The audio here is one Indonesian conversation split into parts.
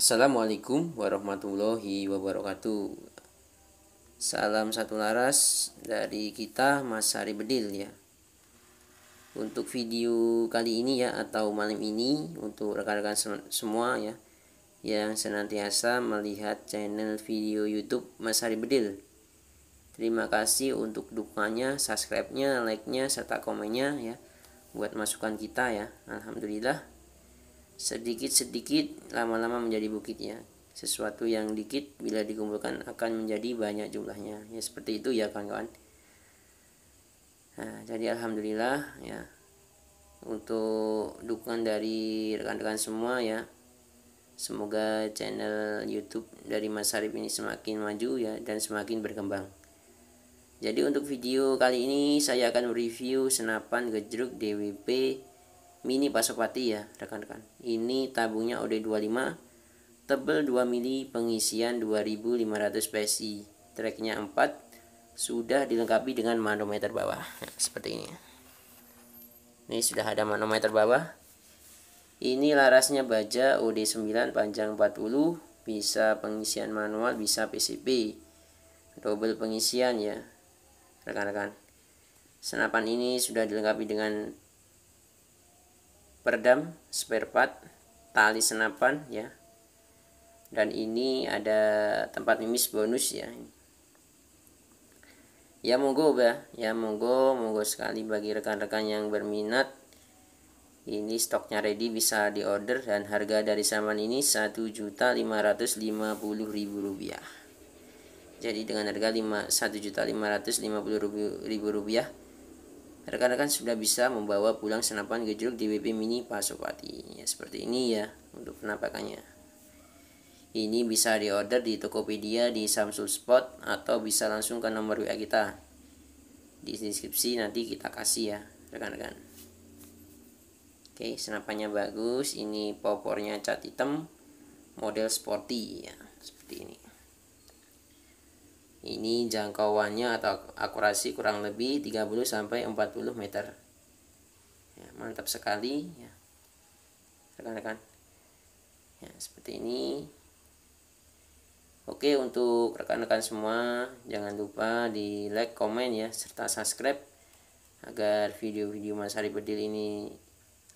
Assalamualaikum warahmatullahi wabarakatuh. Salam satu laras dari kita Mas Hari Bedil ya. Untuk video kali ini ya atau malam ini untuk rekan-rekan semua ya yang senantiasa melihat channel video YouTube Mas Hari Bedil. Terima kasih untuk dukungannya, subscribe-nya, like-nya serta komennya ya buat masukan kita ya. Alhamdulillah sedikit-sedikit lama-lama menjadi bukit ya sesuatu yang dikit bila dikumpulkan akan menjadi banyak jumlahnya ya seperti itu ya kawan-kawan nah, jadi alhamdulillah ya untuk dukungan dari rekan-rekan semua ya semoga channel YouTube dari Mas Harif ini semakin maju ya dan semakin berkembang jadi untuk video kali ini saya akan review senapan gejruk DWP mini pasopati ya rekan-rekan ini tabungnya OD25 tebel 2 mili pengisian 2500 PSI tracknya 4 sudah dilengkapi dengan manometer bawah nah, seperti ini ini sudah ada manometer bawah ini larasnya baja OD9 panjang 40 bisa pengisian manual bisa PCB double pengisian ya rekan-rekan senapan ini sudah dilengkapi dengan peredam spare part tali senapan ya dan ini ada tempat mimis bonus ya ya monggo ya ya monggo monggo sekali bagi rekan-rekan yang berminat ini stoknya ready bisa diorder dan harga dari saman ini rp rupiah. jadi dengan harga 1.550.000 rupiah rekan-rekan sudah bisa membawa pulang senapan gejruk DWP Mini Pasopati. Ya, seperti ini ya untuk penampakannya. Ini bisa diorder di Tokopedia, di Samsung Spot, atau bisa langsung ke nomor WA kita. Di deskripsi nanti kita kasih ya, rekan-rekan. Oke, senapannya bagus. Ini popornya cat hitam, model sporty ya, seperti ini. Ini jangkauannya atau akurasi kurang lebih 30 sampai 40 meter. Ya, mantap sekali ya. Rekan-rekan. Ya, seperti ini. Oke, untuk rekan-rekan semua, jangan lupa di like, komen ya, serta subscribe agar video-video Mas Hari Bedil ini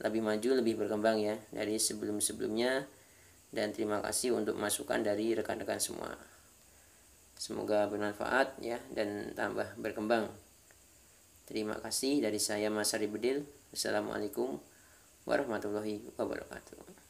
lebih maju, lebih berkembang ya dari sebelum-sebelumnya. Dan terima kasih untuk masukan dari rekan-rekan semua. Semoga bermanfaat ya dan tambah berkembang. Terima kasih dari saya Mas Ari Bedil. Assalamualaikum warahmatullahi wabarakatuh.